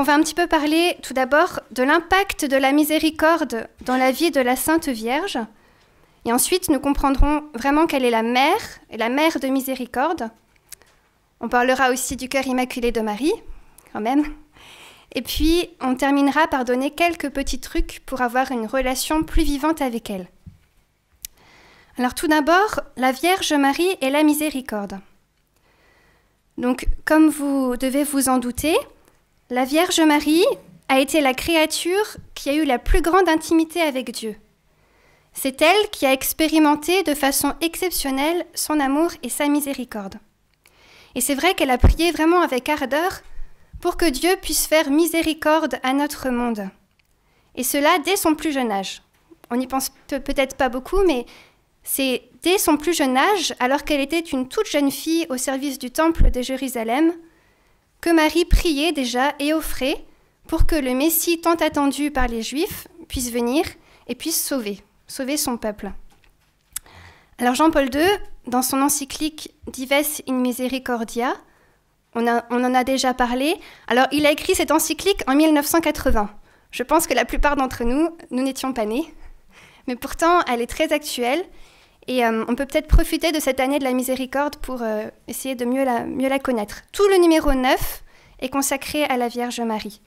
on va un petit peu parler tout d'abord de l'impact de la miséricorde dans la vie de la Sainte Vierge. Et ensuite, nous comprendrons vraiment quelle est la mère et la mère de miséricorde. On parlera aussi du cœur immaculé de Marie, quand même. Et puis, on terminera par donner quelques petits trucs pour avoir une relation plus vivante avec elle. Alors tout d'abord, la Vierge Marie et la miséricorde. Donc, comme vous devez vous en douter, la Vierge Marie a été la créature qui a eu la plus grande intimité avec Dieu. C'est elle qui a expérimenté de façon exceptionnelle son amour et sa miséricorde. Et c'est vrai qu'elle a prié vraiment avec ardeur pour que Dieu puisse faire miséricorde à notre monde. Et cela dès son plus jeune âge. On n'y pense peut-être pas beaucoup, mais c'est dès son plus jeune âge, alors qu'elle était une toute jeune fille au service du Temple de Jérusalem, que Marie priait déjà et offrait pour que le Messie tant attendu par les Juifs puisse venir et puisse sauver, sauver son peuple. Alors Jean-Paul II, dans son encyclique Dives in Misericordia, on, on, en a déjà parlé, alors il a écrit cette encyclique en 1980. Je pense que la plupart d'entre nous, nous n'étions pas nés, mais pourtant elle est très actuelle et euh, on peut peut-être profiter de cette année de la miséricorde pour euh, essayer de mieux la, connaître. Tout le numéro 9 est consacré à la Vierge Marie.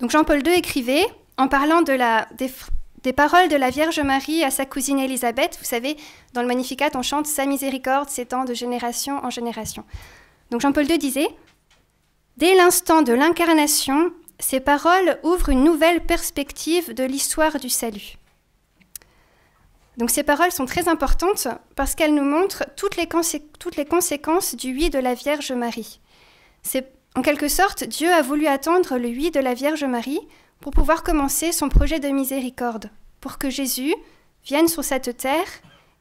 Donc Jean-Paul II écrivait, en parlant des, paroles de la Vierge Marie à sa cousine Élisabeth, vous savez, dans le Magnificat, on chante Sa miséricorde s'étend de génération en génération. Donc Jean-Paul II disait, Dès l'instant de l'incarnation, ces paroles ouvrent une nouvelle perspective de l'histoire du salut. Donc ces paroles sont très importantes parce qu'elles nous montrent toutes les, conséquences du oui de la Vierge Marie. C'est en quelque sorte Dieu a voulu attendre le oui de la Vierge Marie pour pouvoir commencer son projet de miséricorde, pour que Jésus vienne sur cette terre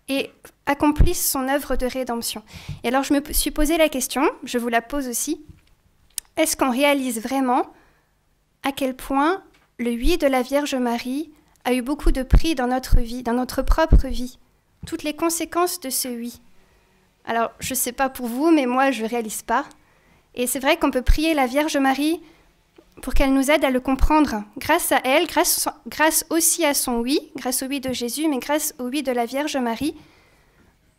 et accomplisse son œuvre de rédemption. Et alors je me suis posé la question, je vous la pose aussi, est-ce qu'on réalise vraiment à quel point le oui de la Vierge Marie a eu beaucoup de prix dans notre vie, dans notre propre vie. Toutes les conséquences de ce oui. Alors, je ne sais pas pour vous, mais moi, je ne réalise pas. Et c'est vrai qu'on peut prier la Vierge Marie pour qu'elle nous aide à le comprendre. Grâce à elle, grâce, grâce aussi à son oui, grâce au oui de Jésus, mais grâce au oui de la Vierge Marie,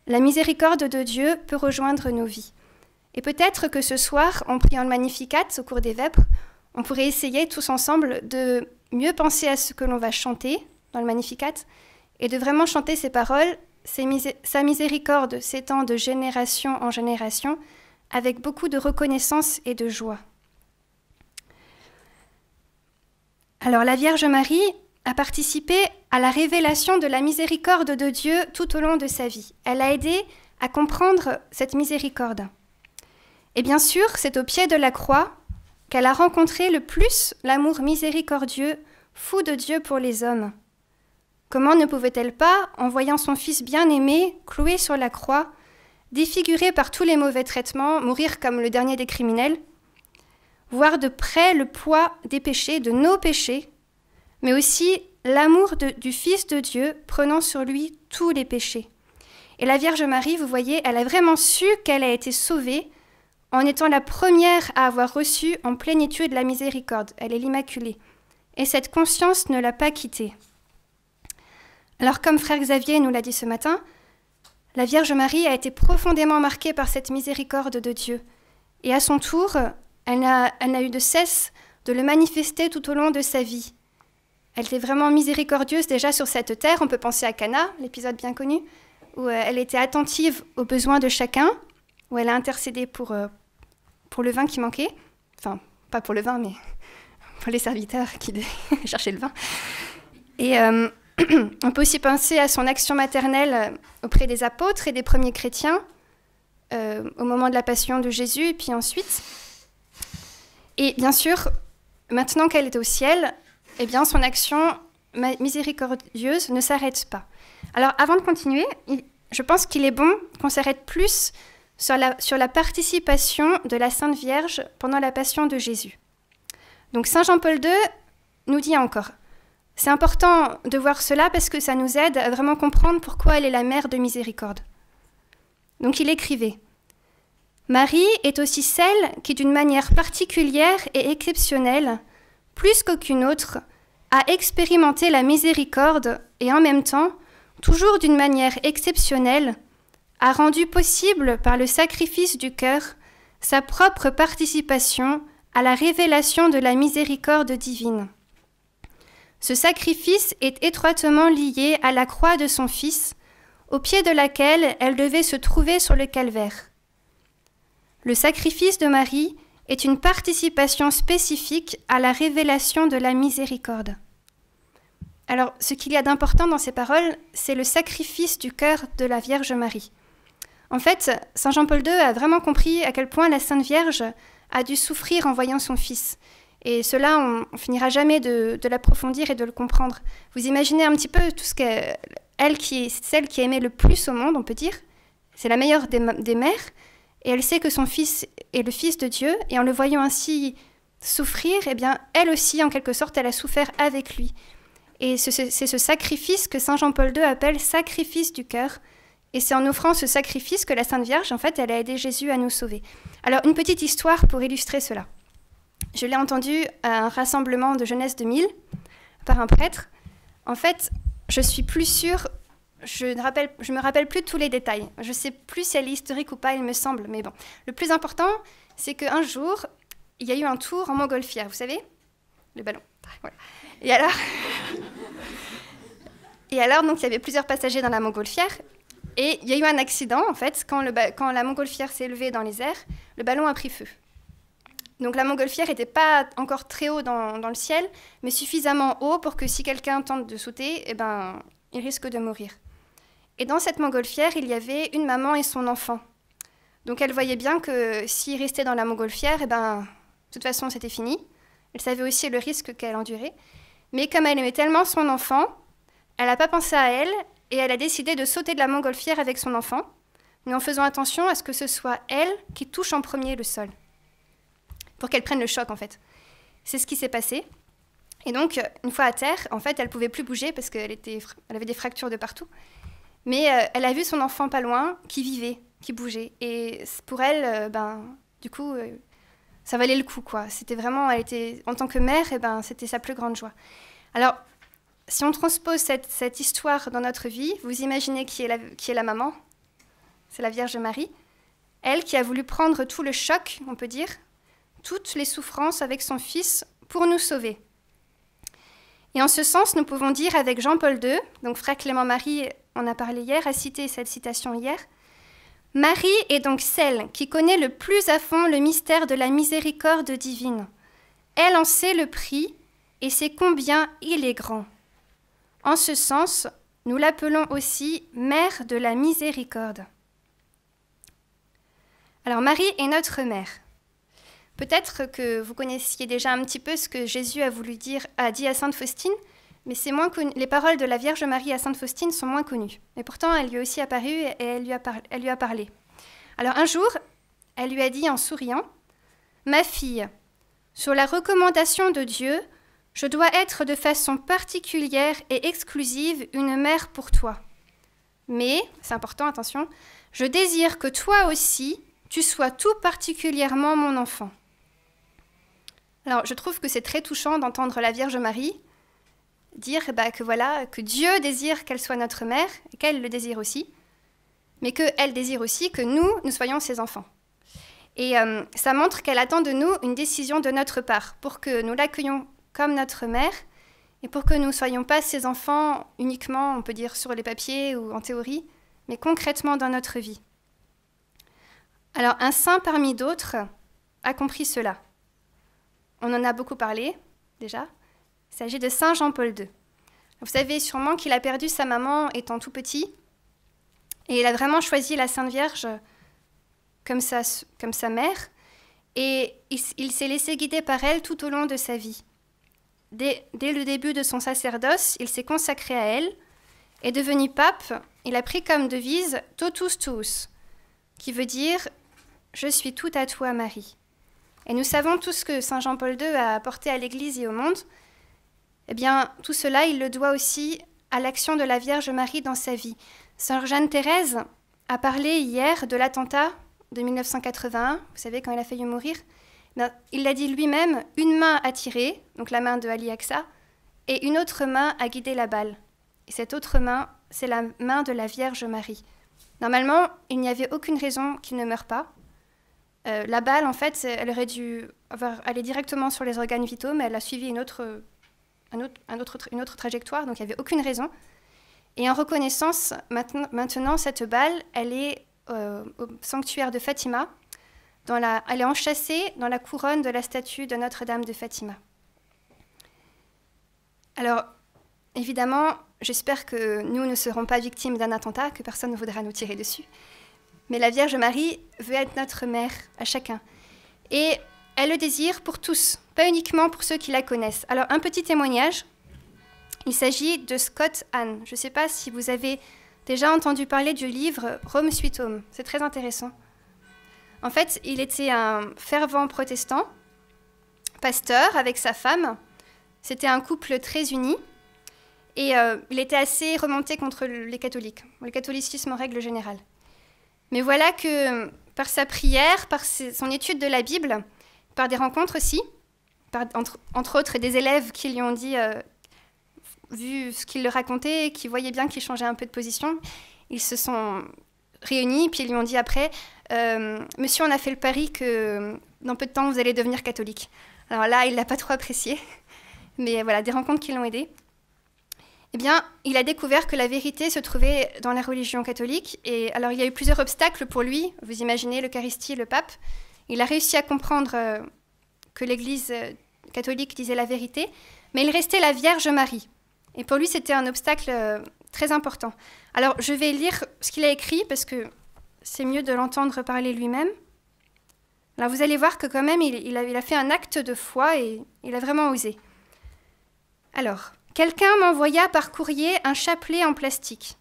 la miséricorde de Dieu peut rejoindre nos vies. Et peut-être que ce soir, en priant le Magnificat au cours des Vêpres, on pourrait essayer tous ensemble de mieux penser à ce que l'on va chanter dans le Magnificat et de vraiment chanter ces paroles, sa miséricorde s'étend de génération en génération avec beaucoup de reconnaissance et de joie. Alors la Vierge Marie a participé à la révélation de la miséricorde de Dieu tout au long de sa vie. Elle a aidé à comprendre cette miséricorde. Et bien sûr, c'est au pied de la croix qu'elle a rencontré le plus l'amour miséricordieux, fou de Dieu pour les hommes. Comment ne pouvait-elle pas, en voyant son fils bien-aimé, cloué sur la croix, défiguré par tous les mauvais traitements, mourir comme le dernier des criminels, voir de près le poids des péchés, de nos péchés, mais aussi l'amour du Fils de Dieu prenant sur lui tous les péchés. Et la Vierge Marie, vous voyez, elle a vraiment su qu'elle a été sauvée en étant la première à avoir reçu en plénitude la miséricorde. Elle est l'Immaculée. Et cette conscience ne l'a pas quittée. Alors comme frère Xavier nous l'a dit ce matin, la Vierge Marie a été profondément marquée par cette miséricorde de Dieu. Et à son tour, elle n'a eu de cesse de le manifester tout au long de sa vie. Elle était vraiment miséricordieuse déjà sur cette terre. On peut penser à Cana, l'épisode bien connu, où euh, elle était attentive aux besoins de chacun, où elle a intercédé pour, euh, pour le vin qui manquait, enfin, pas pour le vin, mais pour les serviteurs qui cherchaient le vin. Et euh, on peut aussi penser à son action maternelle euh, auprès des apôtres et des premiers chrétiens au moment de la passion de Jésus, et puis ensuite. Et bien sûr, maintenant qu'elle est au ciel, eh bien, son action miséricordieuse ne s'arrête pas. Alors, avant de continuer, je pense qu'il est bon qu'on s'arrête plus sur la, participation de la Sainte Vierge pendant la passion de Jésus. Donc Saint Jean-Paul II nous dit encore, c'est important de voir cela parce que ça nous aide à vraiment comprendre pourquoi elle est la mère de miséricorde. Donc il écrivait, Marie est aussi celle qui, d'une manière particulière et exceptionnelle, plus qu'aucune autre, a expérimenté la miséricorde et en même temps, toujours d'une manière exceptionnelle, a rendu possible par le sacrifice du cœur sa propre participation à la révélation de la miséricorde divine. Ce sacrifice est étroitement lié à la croix de son Fils, au pied de laquelle elle devait se trouver sur le calvaire. Le sacrifice de Marie est une participation spécifique à la révélation de la miséricorde. Alors, ce qu'il y a d'important dans ces paroles, c'est le sacrifice du cœur de la Vierge Marie. En fait, Saint Jean-Paul II a vraiment compris à quel point la Sainte Vierge a dû souffrir en voyant son Fils. Et cela, on, finira jamais de, l'approfondir et de le comprendre. Vous imaginez un petit peu tout ce qu'elle, elle qui est celle qui aimait le plus au monde, on peut dire, c'est la meilleure des, mères, et elle sait que son Fils est le Fils de Dieu, et en le voyant ainsi souffrir, eh bien, elle aussi, en quelque sorte, elle a souffert avec lui. Et c'est ce sacrifice que Saint Jean-Paul II appelle sacrifice du cœur, et c'est en offrant ce sacrifice que la Sainte Vierge, en fait, elle a aidé Jésus à nous sauver. Alors, une petite histoire pour illustrer cela. Je l'ai entendu à un rassemblement de jeunesse de Mille par un prêtre. En fait, je suis plus sûre, je ne rappelle, je me rappelle plus tous les détails. Je sais plus si elle est historique ou pas, il me semble, mais bon. Le plus important, c'est qu'un jour, il y a eu un tour en montgolfière, vous savez Le ballon. Et alors Et alors, donc, il y avait plusieurs passagers dans la montgolfière, et il y a eu un accident, en fait, quand, la montgolfière s'est élevée dans les airs, le ballon a pris feu. Donc la montgolfière n'était pas encore très haut dans, le ciel, mais suffisamment haut pour que si quelqu'un tente de sauter, eh ben, il risque de mourir. Et dans cette montgolfière, il y avait une maman et son enfant. Donc elle voyait bien que s'il restait dans la montgolfière, eh ben, de toute façon, c'était fini. Elle savait aussi le risque qu'elle endurait. Mais comme elle aimait tellement son enfant, elle n'a pas pensé à elle, et elle a décidé de sauter de la montgolfière avec son enfant, mais en faisant attention à ce que ce soit elle qui touche en premier le sol, pour qu'elle prenne le choc en fait. C'est ce qui s'est passé. Et donc, une fois à terre, en fait, elle pouvait plus bouger parce qu'elle avait des fractures de partout. Mais euh, elle a vu son enfant pas loin qui vivait, qui bougeait. Et pour elle, euh, ben, du coup, euh, ça valait le coup, quoi. C'était vraiment, elle était, en tant que mère, et eh ben, c'était sa plus grande joie. Alors, si on transpose cette, histoire dans notre vie, vous imaginez qui est la, qui est la maman C'est la Vierge Marie. Elle qui a voulu prendre tout le choc, on peut dire, toutes les souffrances avec son Fils pour nous sauver. Et en ce sens, nous pouvons dire avec Jean-Paul II, donc frère Clément-Marie, on a parlé hier, a cité cette citation hier, Marie est donc celle qui connaît le plus à fond le mystère de la miséricorde divine. Elle en sait le prix et sait combien il est grand. En ce sens, nous l'appelons aussi Mère de la miséricorde. Alors Marie est notre mère. Peut-être que vous connaissiez déjà un petit peu ce que Jésus a voulu dire, a dit à Sainte Faustine, mais c'est moins les paroles de la Vierge Marie à Sainte Faustine sont moins connues. Et pourtant, elle lui est aussi apparue et elle lui a parlé. Alors un jour, elle lui a dit en souriant, Ma fille, sur la recommandation de Dieu, je dois être de façon particulière et exclusive une mère pour toi. Mais, c'est important, attention, je désire que toi aussi, tu sois tout particulièrement mon enfant. Alors, je trouve que c'est très touchant d'entendre la Vierge Marie dire eh ben, que voilà, que Dieu désire qu'elle soit notre mère, qu'elle le désire aussi, mais qu'elle désire aussi que nous, nous soyons ses enfants. Et euh, ça montre qu'elle attend de nous une décision de notre part pour que nous l'accueillions comme notre mère. Et pour que nous ne soyons pas ses enfants uniquement, on peut dire, sur les papiers ou en théorie, mais concrètement dans notre vie. Alors un saint parmi d'autres a compris cela. On en a beaucoup parlé déjà. Il s'agit de Saint Jean-Paul II. Vous savez sûrement qu'il a perdu sa maman étant tout petit, et il a vraiment choisi la Sainte Vierge comme sa, comme sa mère, et il s'est laissé guider par elle tout au long de sa vie. Dès, le début de son sacerdoce, il s'est consacré à elle, et devenu pape, il a pris comme devise Totus tous, qui veut dire Je suis tout à toi, Marie. Et nous savons tout ce que Saint Jean-Paul II a apporté à l'Église et au monde. Eh bien, tout cela, il le doit aussi à l'action de la Vierge Marie dans sa vie. Sœur Jeanne Thérèse a parlé hier de l'attentat de 1981, vous savez, quand il a failli mourir. Il l'a dit lui-même, une main a tirer, donc la main de Ali Aksa, et une autre main a guidé la balle. Et cette autre main, c'est la main de la Vierge Marie. Normalement, il n'y avait aucune raison qu'il ne meure pas. Euh, la balle, en fait, elle aurait dû aller directement sur les organes vitaux, mais elle a suivi une autre, trajectoire, donc il n'y avait aucune raison. Et en reconnaissance, maintenant, cette balle, elle est euh, au sanctuaire de Fatima, elle est enchâssée dans la couronne de la statue de Notre-Dame de Fatima. Alors, évidemment, j'espère que nous ne serons pas victimes d'un attentat, que personne ne voudra nous tirer dessus. Mais la Vierge Marie veut être notre mère à chacun. Et elle le désire pour tous, pas uniquement pour ceux qui la connaissent. Alors, un petit témoignage. Il s'agit de Scott Anne. Je ne sais pas si vous avez déjà entendu parler du livre Rome Suite Home. C'est très intéressant. En fait, il était un fervent protestant, pasteur avec sa femme. C'était un couple très uni. Et euh, il était assez remonté contre les catholiques, le catholicisme en règle générale. Mais voilà que par sa prière, par son étude de la Bible, par des rencontres aussi, entre, autres des élèves qui lui ont dit, euh, vu ce qu'il leur racontait, qui voyaient bien qu'il changeait un peu de position, ils se sont réunis, puis ils lui ont dit après, euh, monsieur, on a fait le pari que dans peu de temps, vous allez devenir catholique. Alors là, il l'a pas trop apprécié, mais voilà, des rencontres qui l'ont aidé. Eh bien, il a découvert que la vérité se trouvait dans la religion catholique. Et alors, il y a eu plusieurs obstacles pour lui. Vous imaginez l'Eucharistie, le pape. Il a réussi à comprendre euh, que l'Église euh, catholique disait la vérité, mais il restait la Vierge Marie. Et pour lui, c'était un obstacle très important. Alors, je vais lire ce qu'il a écrit parce que c'est mieux de l'entendre parler lui-même. Alors vous allez voir que quand même, il, a, fait un acte de foi et il a vraiment osé. Alors, quelqu'un m'envoya par courrier un chapelet en plastique.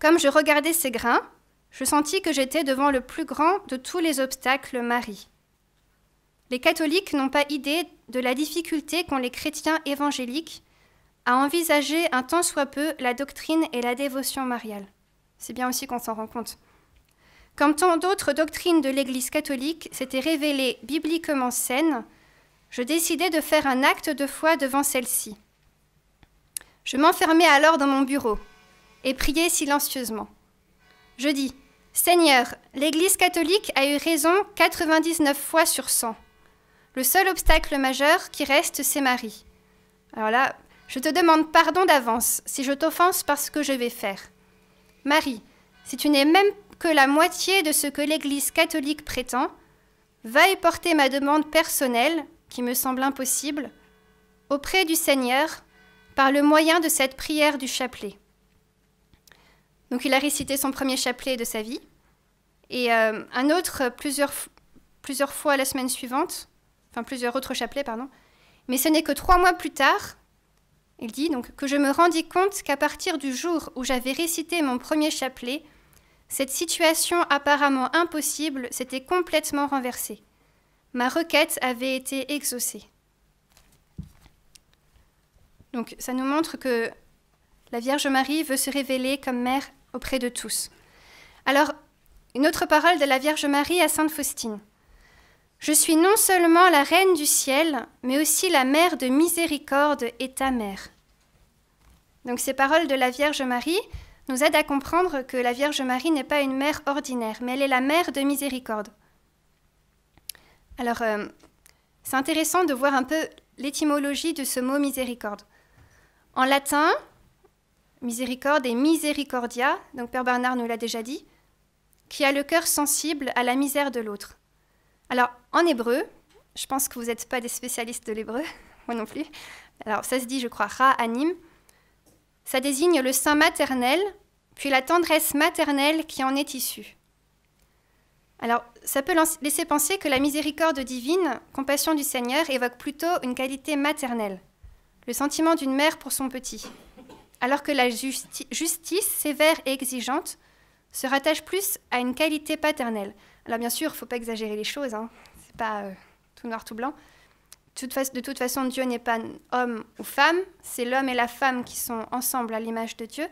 Comme je regardais ses grains, je sentis que j'étais devant le plus grand de tous les obstacles, Marie. Les catholiques n'ont pas idée de la difficulté qu'ont les chrétiens évangéliques à envisager un tant soit peu la doctrine et la dévotion mariale. C'est bien aussi qu'on s'en rend compte comme tant d'autres doctrines de l'Église catholique s'étaient révélées bibliquement saines, je décidai de faire un acte de foi devant celle-ci. Je m'enfermai alors dans mon bureau et priai silencieusement. Je dis Seigneur, l'Église catholique a eu raison 99 fois sur 100. Le seul obstacle majeur qui reste, c'est Marie. Alors là, je te demande pardon d'avance si je t'offense par ce que je vais faire. Marie, si tu n'es même pas que la moitié de ce que l'Église catholique prétend, va porter ma demande personnelle, qui me semble impossible, auprès du Seigneur par le moyen de cette prière du chapelet. Donc il a récité son premier chapelet de sa vie, et euh, un autre plusieurs, plusieurs fois la semaine suivante, enfin plusieurs autres chapelets, pardon. Mais ce n'est que trois mois plus tard, il dit donc, que je me rendis compte qu'à partir du jour où j'avais récité mon premier chapelet, cette situation apparemment impossible s'était complètement renversée. Ma requête avait été exaucée. Donc ça nous montre que la Vierge Marie veut se révéler comme mère auprès de tous. Alors, une autre parole de la Vierge Marie à Sainte Faustine. Je suis non seulement la reine du ciel, mais aussi la mère de miséricorde et ta mère. Donc ces paroles de la Vierge Marie, nous aide à comprendre que la Vierge Marie n'est pas une mère ordinaire, mais elle est la mère de miséricorde. Alors, euh, c'est intéressant de voir un peu l'étymologie de ce mot miséricorde. En latin, miséricorde est Misericordia, donc Père Bernard nous l'a déjà dit, qui a le cœur sensible à la misère de l'autre. Alors, en hébreu, je pense que vous n'êtes pas des spécialistes de l'hébreu, moi non plus. Alors, ça se dit, je crois, ra anim. Ça désigne le sein maternel, puis la tendresse maternelle qui en est issue. Alors, ça peut laisser penser que la miséricorde divine, compassion du Seigneur, évoque plutôt une qualité maternelle, le sentiment d'une mère pour son petit, alors que la justice sévère et exigeante se rattache plus à une qualité paternelle. Alors bien sûr, il ne faut pas exagérer les choses, hein. c'est pas euh, tout noir, tout blanc, de toute façon, Dieu n'est pas homme ou femme, c'est l'homme et la femme qui sont ensemble à l'image de Dieu.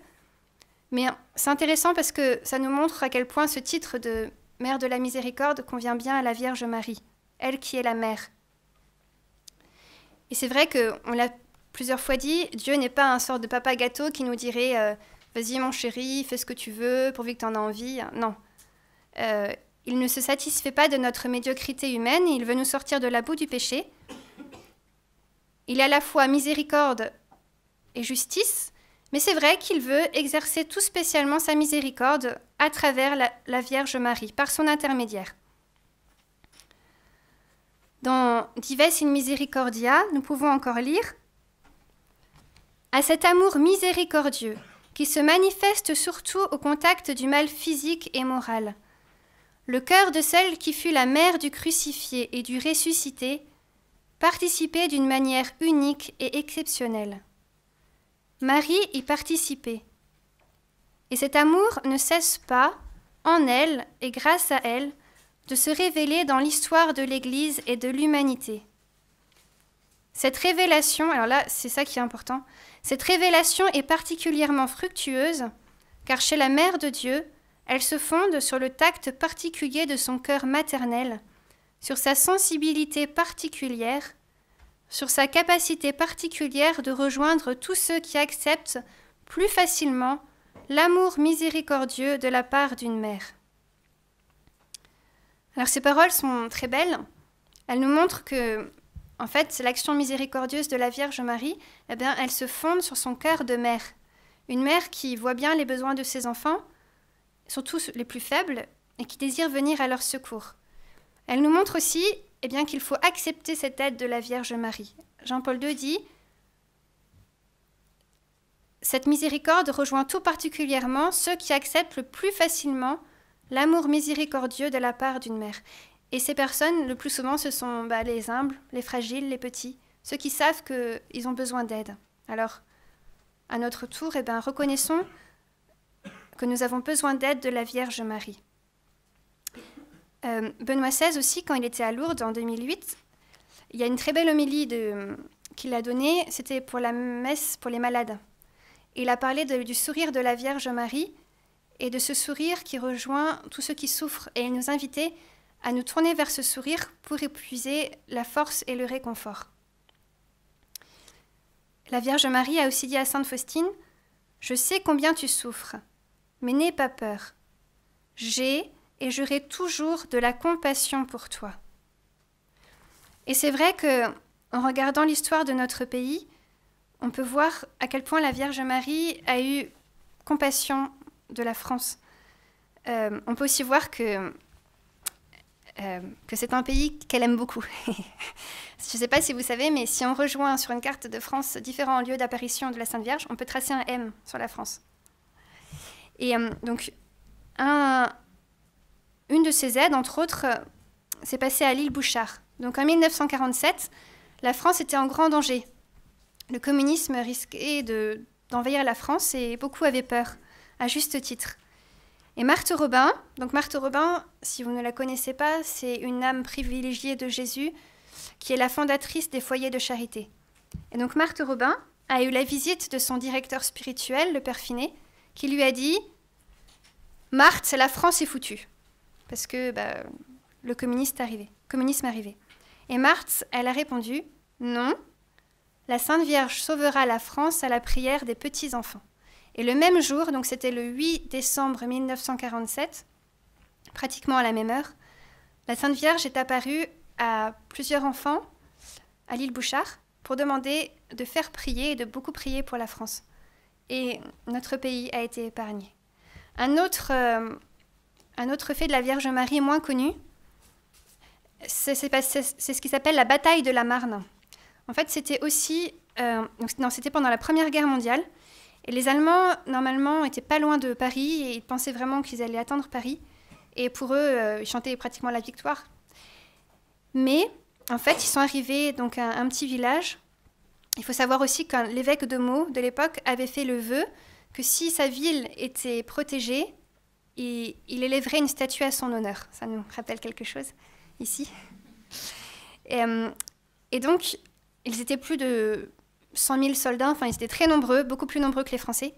Mais c'est intéressant parce que ça nous montre à quel point ce titre de Mère de la Miséricorde convient bien à la Vierge Marie, elle qui est la Mère. Et c'est vrai on l'a plusieurs fois dit, Dieu n'est pas un sort de papa gâteau qui nous dirait euh, Vas-y mon chéri, fais ce que tu veux, pourvu que tu en as envie. Non. Euh, il ne se satisfait pas de notre médiocrité humaine, il veut nous sortir de la boue du péché il a à la fois miséricorde et justice, mais c'est vrai qu'il veut exercer tout spécialement sa miséricorde à travers la, Vierge Marie, par son intermédiaire. Dans Dives in Misericordia, nous pouvons encore lire À cet amour miséricordieux qui se manifeste surtout au contact du mal physique et moral. Le cœur de celle qui fut la mère du crucifié et du ressuscité participer d'une manière unique et exceptionnelle. Marie y participait. Et cet amour ne cesse pas, en elle et grâce à elle, de se révéler dans l'histoire de l'Église et de l'humanité. Cette révélation, alors là c'est ça qui est important, cette révélation est particulièrement fructueuse car chez la Mère de Dieu, elle se fonde sur le tact particulier de son cœur maternel, sur sa sensibilité particulière, sur sa capacité particulière de rejoindre tous ceux qui acceptent plus facilement l'amour miséricordieux de la part d'une mère. Alors ces paroles sont très belles. Elles nous montrent que, en fait, l'action miséricordieuse de la Vierge Marie, eh elle se fonde sur son cœur de mère. Une mère qui voit bien les besoins de ses enfants, surtout les plus faibles, et qui désire venir à leur secours. Elle nous montre aussi eh bien, qu'il faut accepter cette aide de la Vierge Marie. Jean-Paul II dit Cette miséricorde rejoint tout particulièrement ceux qui acceptent le plus facilement l'amour miséricordieux de la part d'une mère. Et ces personnes, le plus souvent, ce sont bah, les humbles, les fragiles, les petits, ceux qui savent qu'ils ont besoin d'aide. Alors, à notre tour, eh ben, reconnaissons que nous avons besoin d'aide de la Vierge Marie. Euh, Benoît XVI aussi, quand il était à Lourdes en 2008, il y a une très belle homélie qu'il a donnée, c'était pour la messe pour les malades. Il a parlé du sourire de la Vierge Marie et de ce sourire qui rejoint tous ceux qui souffrent et il nous invitait à nous tourner vers ce sourire pour épuiser la force et le réconfort. La Vierge Marie a aussi dit à Sainte Faustine, Je sais combien tu souffres, mais n'aie pas peur. J'ai et j'aurai toujours de la compassion pour toi. Et c'est vrai que, en regardant l'histoire de notre pays, on peut voir à quel point la Vierge Marie a eu compassion de la France. Euh, on peut aussi voir que, euh, que c'est un pays qu'elle aime beaucoup. Je ne sais pas si vous savez, mais si on rejoint sur une carte de France différents lieux d'apparition de la Sainte Vierge, on peut tracer un M sur la France. Et euh, donc, un, une de ses aides, entre autres, euh, s'est passée à l'île Bouchard. Donc en 1947, la France était en grand danger. Le communisme risquait d'envahir la France et beaucoup avaient peur, à juste titre. Et Marthe Robin, donc Marthe Robin, si vous ne la connaissez pas, c'est une âme privilégiée de Jésus qui est la fondatrice des foyers de charité. Et donc Marthe Robin a eu la visite de son directeur spirituel, le père Finet, qui lui a dit Marthe, la France est foutue parce que bah, le communiste arrivait, communisme arrivait. Et Marthe, elle a répondu Non, la Sainte Vierge sauvera la France à la prière des petits-enfants. Et le même jour, donc c'était le 8 décembre 1947, pratiquement à la même heure, la Sainte Vierge est apparue à plusieurs enfants à l'île Bouchard pour demander de faire prier et de beaucoup prier pour la France. Et notre pays a été épargné. Un autre. Euh, un autre fait de la Vierge Marie moins connu, c'est ce qui s'appelle la bataille de la Marne. En fait, c'était aussi, euh, Non, c'était pendant la Première Guerre mondiale, et les Allemands normalement étaient pas loin de Paris et ils pensaient vraiment qu'ils allaient atteindre Paris, et pour eux, chanter euh, chantaient pratiquement la victoire. Mais en fait, ils sont arrivés donc à un petit village. Il faut savoir aussi que l'évêque de Meaux de l'époque avait fait le vœu que si sa ville était protégée, il élèverait une statue à son honneur. Ça nous rappelle quelque chose ici. Et, euh, donc, ils étaient plus de 100 000 soldats, enfin ils étaient très nombreux, beaucoup plus nombreux que les Français.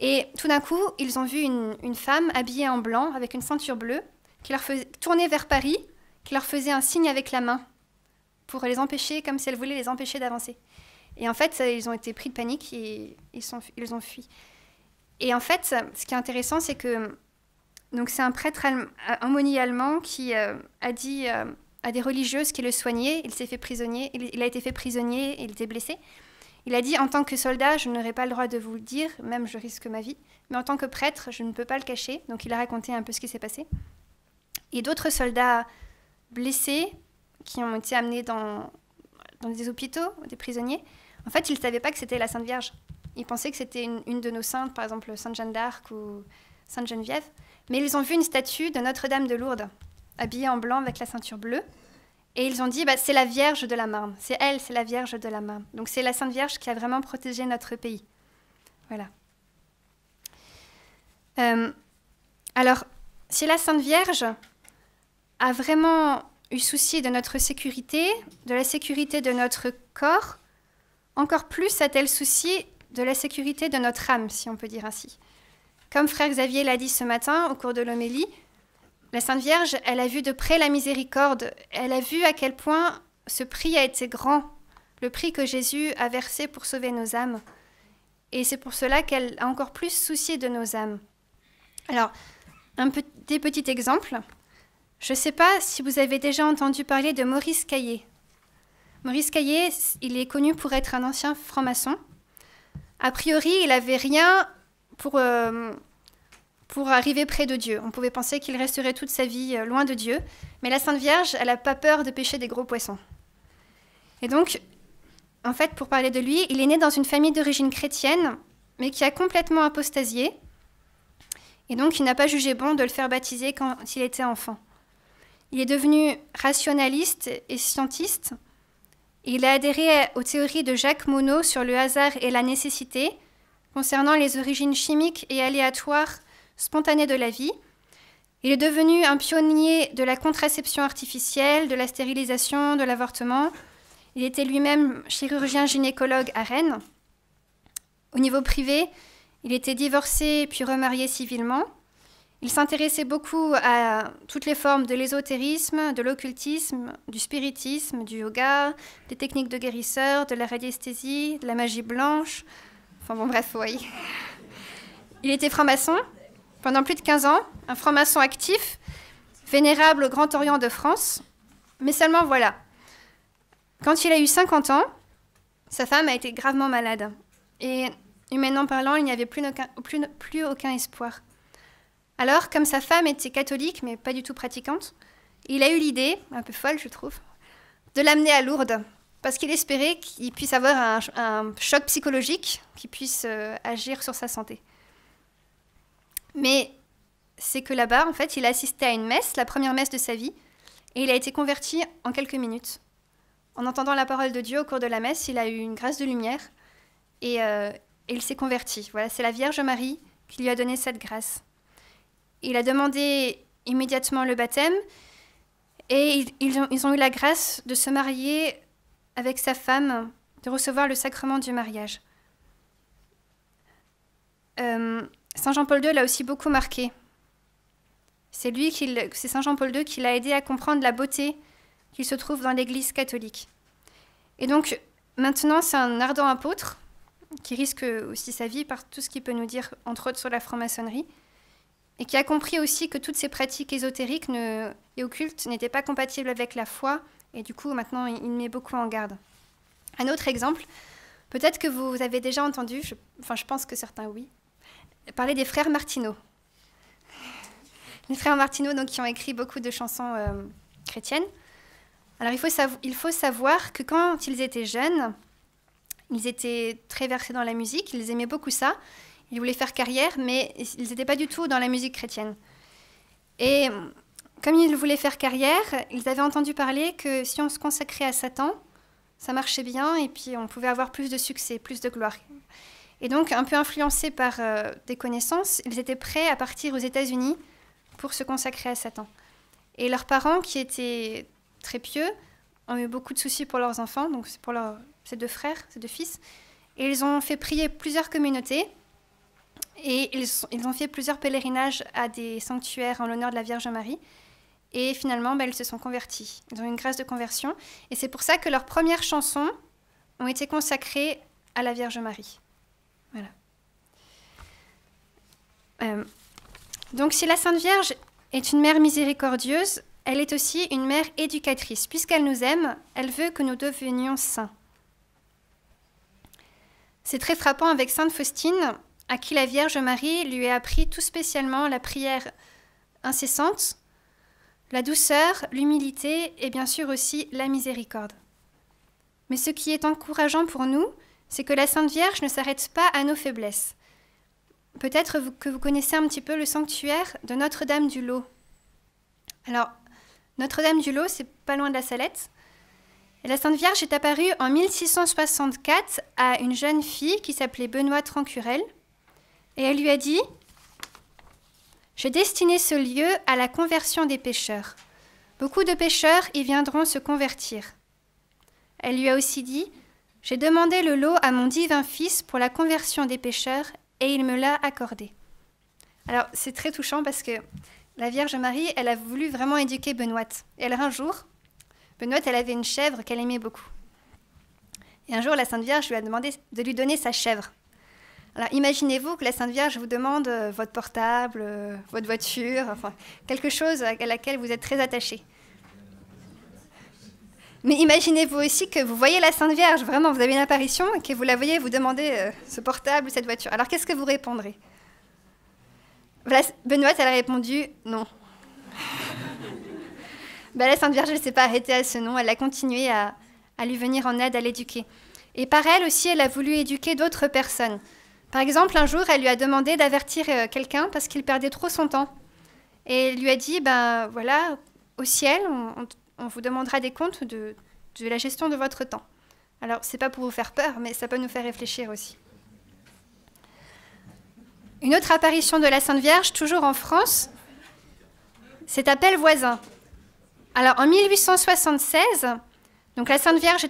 Et tout d'un coup, ils ont vu une, une, femme habillée en blanc avec une ceinture bleue qui leur faisait tourner vers Paris, qui leur faisait un signe avec la main pour les empêcher, comme si elle voulait les empêcher d'avancer. Et en fait, ils ont été pris de panique et ils, ils ont fui. Et en fait, ce qui est intéressant, c'est que donc c'est un prêtre allemand, euh, allemand qui euh, a dit euh, à des religieuses qui le soignaient, il s'est fait prisonnier, il, a été fait prisonnier, il était blessé. Il a dit en tant que soldat, je n'aurais pas le droit de vous le dire, même je risque ma vie, mais en tant que prêtre, je ne peux pas le cacher. Donc il a raconté un peu ce qui s'est passé. Et d'autres soldats blessés qui ont été amenés dans, des hôpitaux, des prisonniers, en fait, ils ne savaient pas que c'était la Sainte Vierge. Ils pensaient que c'était une, une, de nos saintes, par exemple Sainte Jeanne d'Arc ou Sainte Geneviève. Mais ils ont vu une statue de Notre-Dame de Lourdes, habillée en blanc avec la ceinture bleue. Et ils ont dit, bah, c'est la Vierge de la Marne. C'est elle, c'est la Vierge de la Marne. Donc c'est la Sainte Vierge qui a vraiment protégé notre pays. Voilà. Euh, alors, si la Sainte Vierge a vraiment eu souci de notre sécurité, de la sécurité de notre corps, encore plus a-t-elle souci de la sécurité de notre âme, si on peut dire ainsi. Comme frère Xavier l'a dit ce matin au cours de l'homélie, la Sainte Vierge, elle a vu de près la miséricorde, elle a vu à quel point ce prix a été grand, le prix que Jésus a versé pour sauver nos âmes. Et c'est pour cela qu'elle a encore plus soucié de nos âmes. Alors, un petit, des petits exemples. Je ne sais pas si vous avez déjà entendu parler de Maurice Caillé. Maurice Caillé, il est connu pour être un ancien franc-maçon. A priori, il avait rien pour, euh, pour arriver près de Dieu. On pouvait penser qu'il resterait toute sa vie euh, loin de Dieu, mais la Sainte Vierge, elle n'a pas peur de pêcher des gros poissons. Et donc, en fait, pour parler de lui, il est né dans une famille d'origine chrétienne, mais qui a complètement apostasié, et donc il n'a pas jugé bon de le faire baptiser quand il était enfant. Il est devenu rationaliste et scientiste, il a adhéré aux théories de Jacques Monod sur le hasard et la nécessité, concernant les origines chimiques et aléatoires spontanées de la vie. Il est devenu un pionnier de la contraception artificielle, de la stérilisation, de l'avortement. Il était lui-même chirurgien gynécologue à Rennes. Au niveau privé, il était divorcé puis remarié civilement. Il s'intéressait beaucoup à toutes les formes de l'ésotérisme, de l'occultisme, du spiritisme, du yoga, des techniques de guérisseur, de la radiesthésie, de la magie blanche, Enfin bon, bref, oui. Il était franc-maçon pendant plus de 15 ans, un franc-maçon actif, vénérable au Grand Orient de France. Mais seulement voilà. Quand il a eu 50 ans, sa femme a été gravement malade. Et humainement parlant, il n'y avait plus aucun, plus aucun espoir. Alors, comme sa femme était catholique, mais pas du tout pratiquante, il a eu l'idée, un peu folle je trouve, de l'amener à Lourdes, parce qu'il espérait qu'il puisse avoir un, choc psychologique qui puisse euh, agir sur sa santé. Mais c'est que là-bas, en fait, il a assisté à une messe, la première messe de sa vie, et il a été converti en quelques minutes. En entendant la parole de Dieu au cours de la messe, il a eu une grâce de lumière et, euh, il s'est converti. Voilà, c'est la Vierge Marie qui lui a donné cette grâce. Il a demandé immédiatement le baptême et ils ont eu la grâce de se marier avec sa femme de recevoir le sacrement du mariage. Euh, Saint Jean-Paul II l'a aussi beaucoup marqué. C'est lui, c'est Saint Jean-Paul II qui l'a aidé à comprendre la beauté qu'il se trouve dans l'Église catholique. Et donc maintenant, c'est un ardent apôtre qui risque aussi sa vie par tout ce qu'il peut nous dire, entre autres sur la franc-maçonnerie, et qui a compris aussi que toutes ces pratiques ésotériques et occultes n'étaient pas compatibles avec la foi, et du coup, maintenant, il, met beaucoup en garde. Un autre exemple, peut-être que vous avez déjà entendu, enfin je pense que certains oui, parler des frères Martineau. Les frères Martineau, donc, qui ont écrit beaucoup de chansons euh, chrétiennes. Alors, il faut, il faut, savoir que quand ils étaient jeunes, ils étaient très versés dans la musique, ils aimaient beaucoup ça. Ils voulaient faire carrière, mais ils n'étaient pas du tout dans la musique chrétienne. Et comme ils voulaient faire carrière, ils avaient entendu parler que si on se consacrait à Satan, ça marchait bien et puis on pouvait avoir plus de succès, plus de gloire. Et donc, un peu influencés par euh, des connaissances, ils étaient prêts à partir aux États-Unis pour se consacrer à Satan. Et leurs parents, qui étaient très pieux, ont eu beaucoup de soucis pour leurs enfants, donc pour ces deux frères, ces deux fils. Et ils ont fait prier plusieurs communautés et ils ont fait plusieurs pèlerinages à des sanctuaires en l'honneur de la Vierge Marie. Et finalement, bah, elles se sont converties. Elles ont une grâce de conversion. Et c'est pour ça que leurs premières chansons ont été consacrées à la Vierge Marie. Voilà. Euh, donc si la Sainte Vierge est une mère miséricordieuse, elle est aussi une mère éducatrice. Puisqu'elle nous aime, elle veut que nous devenions saints. C'est très frappant avec Sainte Faustine, à qui la Vierge Marie lui a appris tout spécialement la prière incessante la douceur, l'humilité et bien sûr aussi la miséricorde. Mais ce qui est encourageant pour nous, c'est que la Sainte Vierge ne s'arrête pas à nos faiblesses. Peut-être que vous connaissez un petit peu le sanctuaire de Notre-Dame du Lot. Alors, Notre-Dame du Lot, c'est pas loin de la Salette. Et la Sainte Vierge est apparue en 1664 à une jeune fille qui s'appelait Benoît Trancurel. Et elle lui a dit j'ai destiné ce lieu à la conversion des pécheurs. Beaucoup de pécheurs y viendront se convertir. Elle lui a aussi dit, J'ai demandé le lot à mon divin Fils pour la conversion des pécheurs, et il me l'a accordé. Alors c'est très touchant parce que la Vierge Marie, elle a voulu vraiment éduquer Benoît. Et a un jour, Benoît, elle avait une chèvre qu'elle aimait beaucoup. Et un jour, la Sainte Vierge lui a demandé de lui donner sa chèvre. Alors imaginez-vous que la Sainte Vierge vous demande euh, votre portable, euh, votre voiture, quelque chose à laquelle vous êtes très attaché. Mais imaginez-vous aussi que vous voyez la Sainte Vierge, vraiment, vous avez une apparition et que vous la voyez vous demander euh, ce portable ou cette voiture. Alors qu'est-ce que vous répondrez Benoît, elle a répondu non. Ben, la Sainte Vierge, ne s'est pas arrêtée à ce nom, elle a continué à lui venir en aide, à l'éduquer. Et par elle aussi, elle a voulu éduquer d'autres personnes. Par exemple, un jour, elle lui a demandé d'avertir euh, quelqu'un parce qu'il perdait trop son temps. Et elle lui a dit, ben voilà, au ciel, on, vous demandera des comptes de, la gestion de votre temps. Alors, ce n'est pas pour vous faire peur, mais ça peut nous faire réfléchir aussi. Une autre apparition de la Sainte Vierge, toujours en France, c'est appel voisin. Alors, en 1876, donc la Sainte Vierge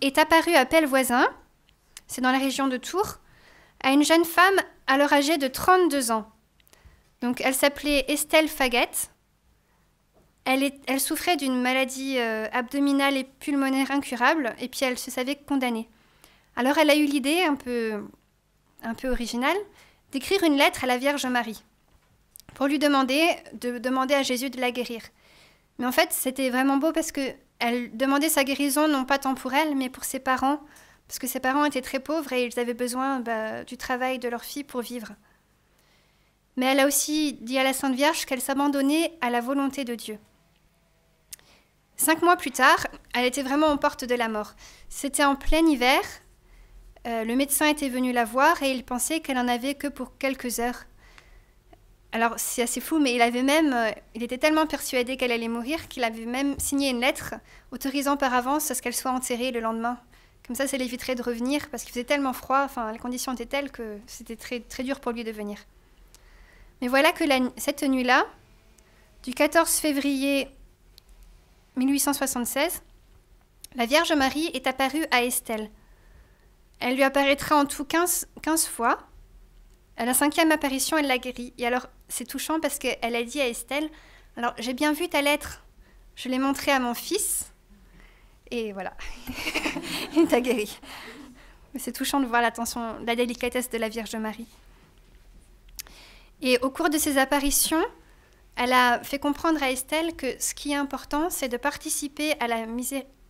est, apparue à Pelle-Voisin, c'est dans la région de Tours, à une jeune femme alors âgée de 32 ans. Donc, elle s'appelait Estelle Faguette. Elle, souffrait d'une maladie euh, abdominale et pulmonaire incurable, et puis elle se savait condamnée. Alors, elle a eu l'idée, un peu, un peu originale, d'écrire une lettre à la Vierge Marie pour lui demander de demander à Jésus de la guérir. Mais en fait, c'était vraiment beau parce que elle demandait sa guérison non pas tant pour elle, mais pour ses parents, parce que ses parents étaient très pauvres et ils avaient besoin bah, du travail de leur fille pour vivre. Mais elle a aussi dit à la Sainte Vierge qu'elle s'abandonnait à la volonté de Dieu. Cinq mois plus tard, elle était vraiment aux portes de la mort. C'était en plein hiver. Euh, le médecin était venu la voir et il pensait qu'elle n'en avait que pour quelques heures. Alors c'est assez fou, mais il avait même, euh, il était tellement persuadé qu'elle allait mourir qu'il avait même signé une lettre autorisant par avance à ce qu'elle soit enterrée le lendemain. Comme ça, ça l'éviterait de revenir parce qu'il faisait tellement froid, enfin, les conditions étaient telles que c'était très, dur pour lui de venir. Mais voilà que cette nuit-là, du 14 février 1876, la Vierge Marie est apparue à Estelle. Elle lui apparaîtra en tout 15, 15 fois. À la cinquième apparition, elle la guérit. Et alors, c'est touchant parce qu'elle a dit à Estelle, alors j'ai bien vu ta lettre, je l'ai montrée à mon fils, et voilà, il t'a guéri. C'est touchant de voir l'attention, la délicatesse de la Vierge Marie. Et au cours de ses apparitions, elle a fait comprendre à Estelle que ce qui est important, c'est de participer à la,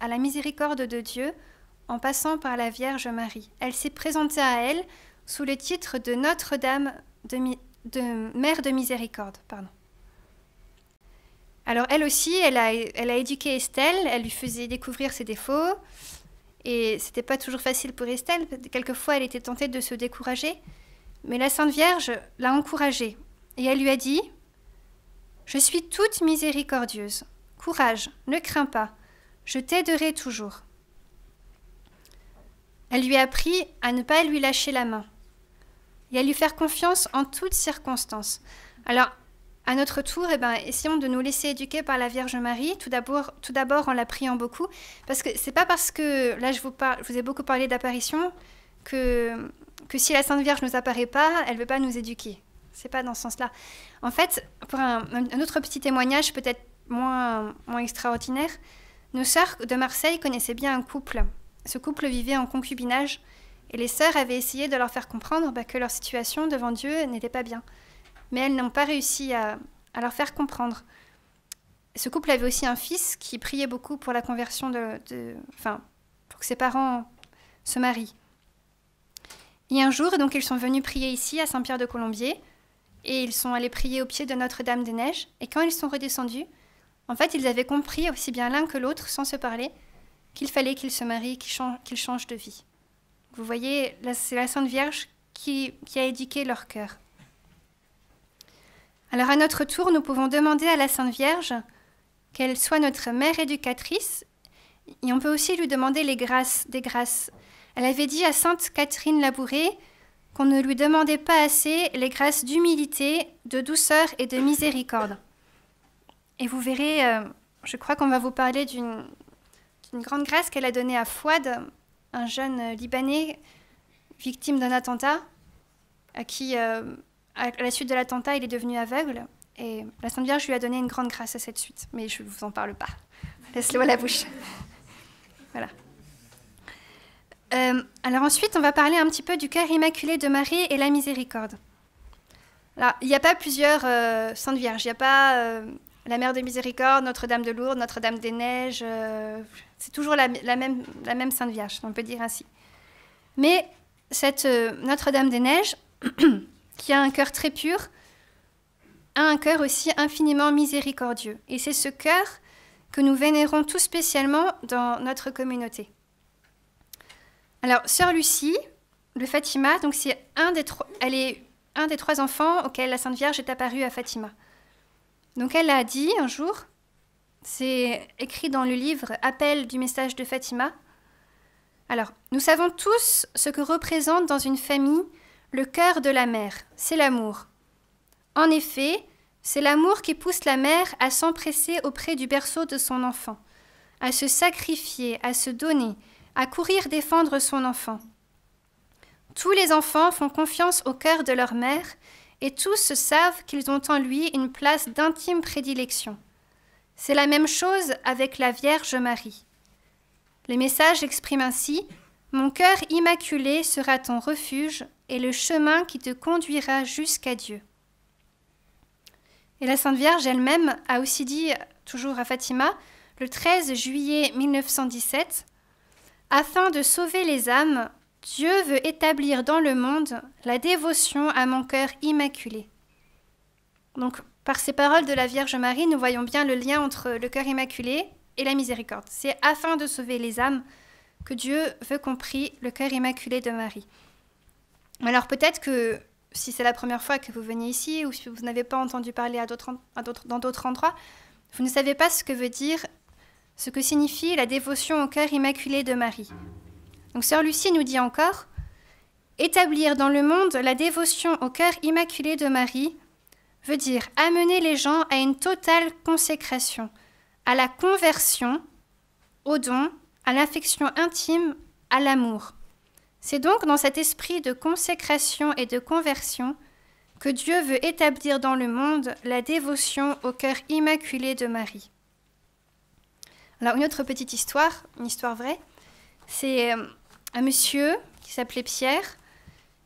à la miséricorde de Dieu en passant par la Vierge Marie. Elle s'est présentée à elle sous le titre de Notre-Dame de, de, Mère de Miséricorde. Pardon. Alors elle aussi, elle a, éduqué Estelle, elle lui faisait découvrir ses défauts. Et c'était pas toujours facile pour Estelle. Quelquefois, elle était tentée de se décourager. Mais la Sainte Vierge l'a encouragée. Et elle lui a dit Je suis toute miséricordieuse. Courage, ne crains pas. Je t'aiderai toujours. Elle lui a appris à ne pas lui lâcher la main et à lui faire confiance en toutes circonstances. Alors, à notre tour, eh ben, essayons de nous laisser éduquer par la Vierge Marie, tout d'abord, en la priant beaucoup, parce que c'est pas parce que là je vous, ai beaucoup parlé d'apparition que, que si la Sainte Vierge ne nous apparaît pas, elle veut pas nous éduquer. C'est pas dans ce sens-là. En fait, pour un, autre petit témoignage, peut-être moins, moins extraordinaire, nos sœurs de Marseille connaissaient bien un couple. Ce couple vivait en concubinage et les sœurs avaient essayé de leur faire comprendre bah, que leur situation devant Dieu n'était pas bien mais elles n'ont pas réussi à, leur faire comprendre. Ce couple avait aussi un fils qui priait beaucoup pour la conversion de, enfin, pour que ses parents se marient. Et un jour, donc, ils sont venus prier ici à Saint-Pierre-de-Colombier, et ils sont allés prier au pied de Notre-Dame-des-Neiges. Et quand ils sont redescendus, en fait, ils avaient compris aussi bien l'un que l'autre, sans se parler, qu'il fallait qu'ils se marient, qu'ils changent, de vie. Vous voyez, c'est la Sainte Vierge qui, qui a éduqué leur cœur. Alors à notre tour, nous pouvons demander à la Sainte Vierge qu'elle soit notre mère éducatrice et on peut aussi lui demander les grâces, des grâces. Elle avait dit à Sainte Catherine Labouré qu'on ne lui demandait pas assez les grâces d'humilité, de douceur et de miséricorde. Et vous verrez, euh, je crois qu'on va vous parler d'une grande grâce qu'elle a donnée à Fouad, un jeune Libanais victime d'un attentat, à qui euh, à la suite de l'attentat, il est devenu aveugle. Et la Sainte Vierge lui a donné une grande grâce à cette suite. Mais je ne vous en parle pas. Laisse-le à la bouche. voilà. Euh, alors ensuite, on va parler un petit peu du cœur immaculé de Marie et la miséricorde. Alors, il n'y a pas plusieurs euh, saintes vierges. Il n'y a pas euh, la Mère de Miséricorde, Notre-Dame de Lourdes, Notre-Dame des Neiges. Euh, c'est toujours la, même, la même Sainte Vierge, on peut dire ainsi. Mais cette Notre-Dame des Neiges, qui a un cœur très pur, a un cœur aussi infiniment miséricordieux. Et c'est ce cœur que nous vénérons tout spécialement dans notre communauté. Alors, Sœur Lucie, le Fatima, donc c'est un des elle est un des trois enfants auxquels la Sainte Vierge est apparue à Fatima. Donc elle a dit un jour, c'est écrit dans le livre Appel du message de Fatima. Alors, nous savons tous ce que représente dans une famille le cœur de la mère, c'est l'amour. En effet, c'est l'amour qui pousse la mère à s'empresser auprès du berceau de son enfant, à se sacrifier, à se donner, à courir défendre son enfant. Tous les enfants font confiance au cœur de leur mère et tous savent qu'ils ont en lui une place d'intime prédilection. C'est la même chose avec la Vierge Marie. Les messages expriment ainsi Mon cœur immaculé sera ton refuge et le chemin qui te conduira jusqu'à Dieu. Et la Sainte Vierge elle-même a aussi dit, toujours à Fatima, le 13 juillet 1917, Afin de sauver les âmes, Dieu veut établir dans le monde la dévotion à mon cœur immaculé. Donc, par ces paroles de la Vierge Marie, nous voyons bien le lien entre le cœur immaculé et la miséricorde. C'est afin de sauver les âmes que Dieu veut qu'on prie le cœur immaculé de Marie. Alors peut-être que si c'est la première fois que vous venez ici ou si vous n'avez pas entendu parler dans d'autres endroits, vous ne savez pas ce que veut dire, ce que signifie la dévotion au cœur immaculé de Marie. Donc Sœur Lucie nous dit encore, Établir dans le monde la dévotion au cœur immaculé de Marie veut dire amener les gens à une totale consécration, à la conversion, au don, à l'affection intime, à l'amour. C'est donc dans cet esprit de consécration et de conversion que Dieu veut établir dans le monde la dévotion au cœur immaculé de Marie. Alors une autre petite histoire, une histoire vraie, c'est euh, un monsieur qui s'appelait Pierre,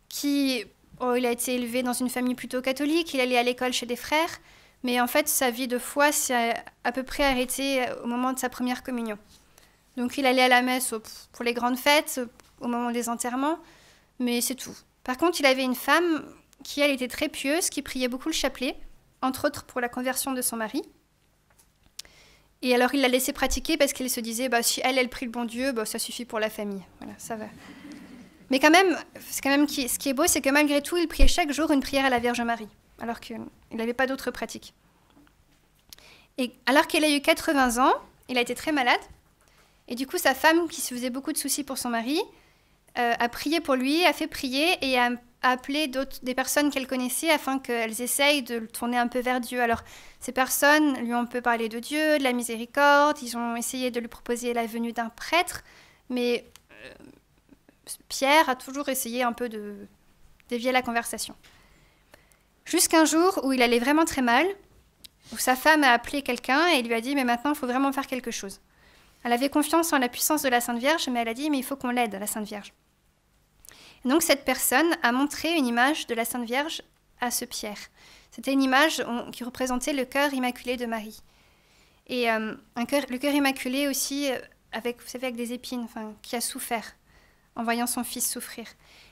qui oh, il a été élevé dans une famille plutôt catholique, il allait à l'école chez des frères, mais en fait sa vie de foi s'est à peu près arrêtée au moment de sa première communion. Donc il allait à la messe pour les grandes fêtes, au moment des enterrements, mais c'est tout. Par contre, il avait une femme qui, elle, était très pieuse, qui priait beaucoup le chapelet, entre autres pour la conversion de son mari. Et alors, il l'a laissé pratiquer parce qu'elle se disait, bah, si elle, elle prie le bon Dieu, bah, ça suffit pour la famille. Voilà, ça va. Mais quand même, quand même ce qui est beau, c'est que malgré tout, il priait chaque jour une prière à la Vierge Marie, alors qu'il n'avait pas d'autres pratiques. Et alors qu'elle a eu 80 ans, il a été très malade. Et du coup, sa femme, qui se faisait beaucoup de soucis pour son mari, euh, a prié pour lui, a fait prier et a appelé des personnes qu'elle connaissait afin qu'elles essayent de le tourner un peu vers Dieu. Alors ces personnes lui ont peu parlé de Dieu, de la miséricorde, ils ont essayé de lui proposer la venue d'un prêtre, mais euh, Pierre a toujours essayé un peu de dévier la conversation. Jusqu'un jour où il allait vraiment très mal, où sa femme a appelé quelqu'un et lui a dit mais maintenant il faut vraiment faire quelque chose. Elle avait confiance en la puissance de la Sainte Vierge, mais elle a dit, mais il faut qu'on l'aide, la Sainte Vierge. donc cette personne a montré une image de la Sainte Vierge à ce Pierre. C'était une image qui représentait le cœur immaculé de Marie. Et euh, coeur, le cœur immaculé aussi, euh, avec, vous savez, avec des épines, qui a souffert en voyant son fils souffrir.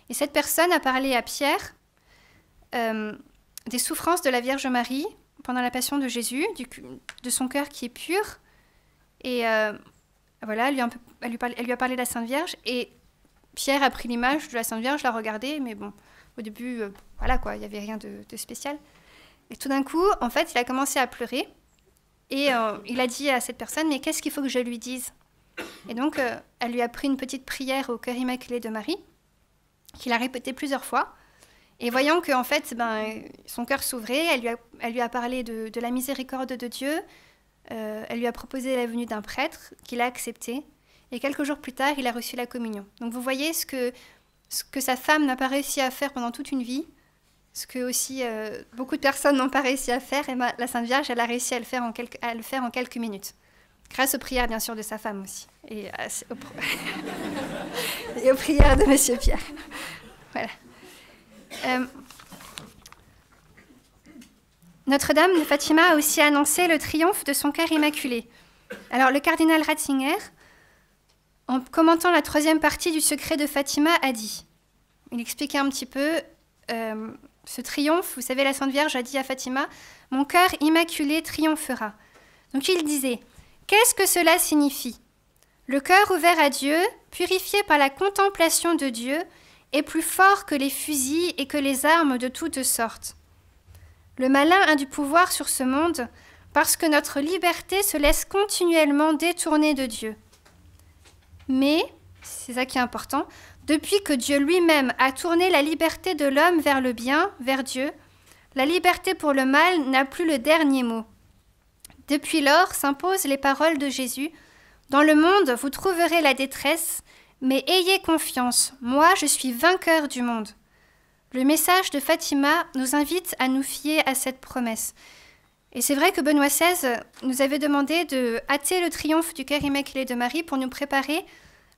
Et cette personne a parlé à Pierre euh, des souffrances de la Vierge Marie pendant la passion de Jésus, de son cœur qui est pur. Et voilà, elle lui, a elle, lui a parlé de la Sainte Vierge et Pierre a pris l'image de la Sainte Vierge, l'a regardée, mais bon, au début, euh, voilà quoi, il n'y avait rien de, spécial. Et tout d'un coup, en fait, il a commencé à pleurer et euh, il a dit à cette personne, mais qu'est-ce qu'il faut que je lui dise Et donc, euh, elle lui a pris une petite prière au cœur immaculé de Marie, qu'il a répétée plusieurs fois. Et voyant que en fait, ben, son cœur s'ouvrait, elle, elle, lui a parlé de la miséricorde de Dieu, euh, elle lui a proposé la venue d'un prêtre qu'il a accepté. Et quelques jours plus tard, il a reçu la communion. Donc vous voyez ce que, ce que sa femme n'a pas réussi à faire pendant toute une vie, ce que aussi euh, beaucoup de personnes n'ont pas réussi à faire. Et la Sainte Vierge, elle a réussi à le, faire en quelques, à le faire en quelques minutes. Grâce aux prières, bien sûr, de sa femme aussi. Et, euh, aux, prières de Monsieur Pierre. voilà. Notre-Dame de Fatima a aussi annoncé le triomphe de son cœur immaculé. Alors le cardinal Ratzinger, en commentant la troisième partie du secret de Fatima, a dit, il expliquait un petit peu euh, ce triomphe, vous savez, la Sainte Vierge a dit à Fatima, Mon cœur immaculé triomphera. Donc il disait, Qu'est-ce que cela signifie Le cœur ouvert à Dieu, purifié par la contemplation de Dieu, est plus fort que les fusils et que les armes de toutes sortes. Le malin a du pouvoir sur ce monde parce que notre liberté se laisse continuellement détourner de Dieu. Mais, c'est ça qui est important, depuis que Dieu lui-même a tourné la liberté de l'homme vers le bien, vers Dieu, la liberté pour le mal n'a plus le dernier mot. Depuis lors s'imposent les paroles de Jésus. Dans le monde, vous trouverez la détresse, mais ayez confiance, moi je suis vainqueur du monde. Le message de Fatima nous invite à nous fier à cette promesse. Et c'est vrai que Benoît XVI nous avait demandé de hâter le triomphe du cœur immaculé de Marie pour nous préparer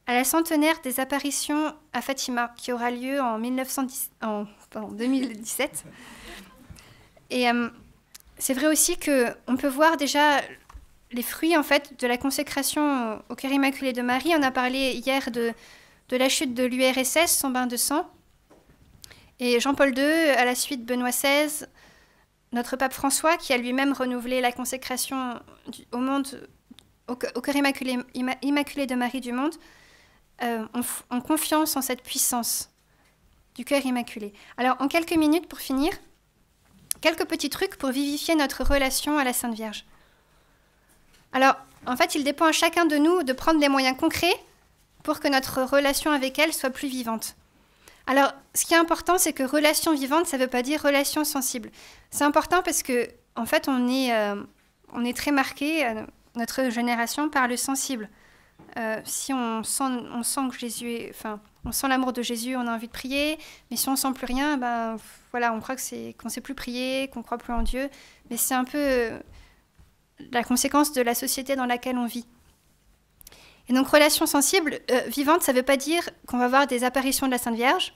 à la centenaire des apparitions à Fatima, qui aura lieu en, 1910, en 2017. Et euh, c'est vrai aussi que on peut voir déjà les fruits en fait de la consécration au cœur immaculé de Marie. On a parlé hier de, de la chute de l'URSS, son bain de sang, et Jean-Paul II, à la suite Benoît XVI, notre pape François, qui a lui-même renouvelé la consécration au monde, au, cœur immaculé, de Marie du monde, euh, ont, confiance en cette puissance du cœur immaculé. Alors, en quelques minutes, pour finir, quelques petits trucs pour vivifier notre relation à la Sainte Vierge. Alors, en fait, il dépend à chacun de nous de prendre des moyens concrets pour que notre relation avec elle soit plus vivante. Alors, ce qui est important, c'est que relation vivante, ça ne veut pas dire relation sensible. C'est important parce que, en fait, on est, euh, on est très marqué, euh, notre génération, par le sensible. Euh, si on sent, on sent que Jésus est, enfin, on sent l'amour de Jésus, on a envie de prier. Mais si on sent plus rien, ben voilà, on croit que c'est qu'on sait plus prier, qu'on croit plus en Dieu. Mais c'est un peu la conséquence de la société dans laquelle on vit donc relation sensible, euh, vivante, ça ne veut pas dire qu'on va voir des apparitions de la Sainte Vierge,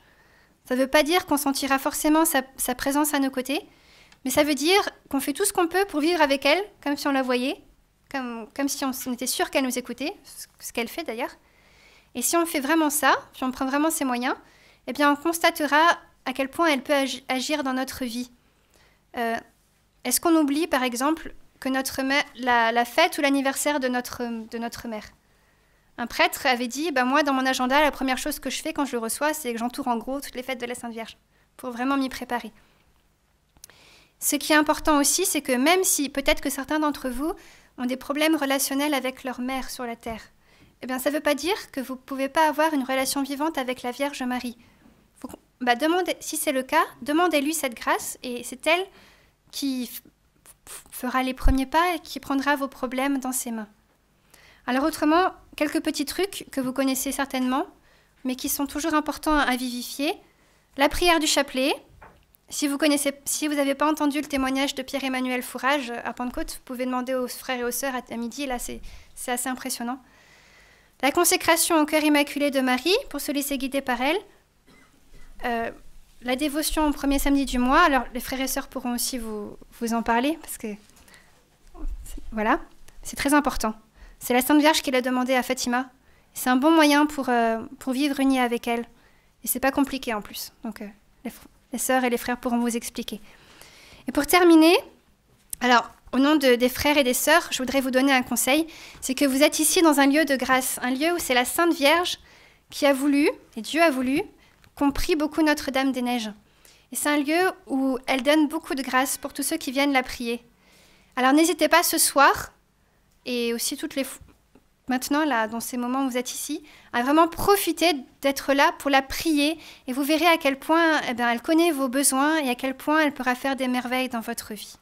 ça ne veut pas dire qu'on sentira forcément sa, présence à nos côtés, mais ça veut dire qu'on fait tout ce qu'on peut pour vivre avec elle, comme si on la voyait, comme, si on, était sûr qu'elle nous écoutait, ce, qu'elle fait d'ailleurs. Et si on fait vraiment ça, si on prend vraiment ses moyens, eh bien on constatera à quel point elle peut agir dans notre vie. Euh, est-ce qu'on oublie par exemple que notre la, la fête ou l'anniversaire de notre, de notre mère un prêtre avait dit bah, Moi, dans mon agenda, la première chose que je fais quand je le reçois, c'est que j'entoure en gros toutes les fêtes de la Sainte Vierge, pour vraiment m'y préparer. Ce qui est important aussi, c'est que même si peut-être que certains d'entre vous ont des problèmes relationnels avec leur mère sur la terre, eh bien, ça ne veut pas dire que vous ne pouvez pas avoir une relation vivante avec la Vierge Marie. Bah, si c'est le cas, demandez-lui cette grâce et c'est elle qui fera les premiers pas et qui prendra vos problèmes dans ses mains. Alors autrement, quelques petits trucs que vous connaissez certainement, mais qui sont toujours importants à vivifier. La prière du chapelet. Si vous n'avez pas entendu le témoignage de Pierre-Emmanuel Fourage à Pentecôte, vous pouvez demander aux frères et aux sœurs à, midi. Là, c'est assez impressionnant. La consécration au cœur immaculé de Marie pour se laisser guider par elle. Euh, la dévotion au premier samedi du mois. Alors, les frères et sœurs pourront aussi vous, vous en parler parce que voilà, c'est très important. C'est la Sainte Vierge qui l'a demandé à Fatima. C'est un bon moyen pour, euh, pour vivre unie avec elle. Et c'est pas compliqué en plus. Donc euh, les, sœurs et les frères pourront vous expliquer. Et pour terminer, alors au nom des frères et des sœurs, je voudrais vous donner un conseil. C'est que vous êtes ici dans un lieu de grâce, un lieu où c'est la Sainte Vierge qui a voulu, et Dieu a voulu, qu'on prie beaucoup Notre-Dame des Neiges. Et c'est un lieu où elle donne beaucoup de grâce pour tous ceux qui viennent la prier. Alors n'hésitez pas ce soir, et aussi toutes les maintenant, là, dans ces moments où vous êtes ici, à vraiment profiter d'être là pour la prier. Et vous verrez à quel point eh bien, elle connaît vos besoins et à quel point elle pourra faire des merveilles dans votre vie.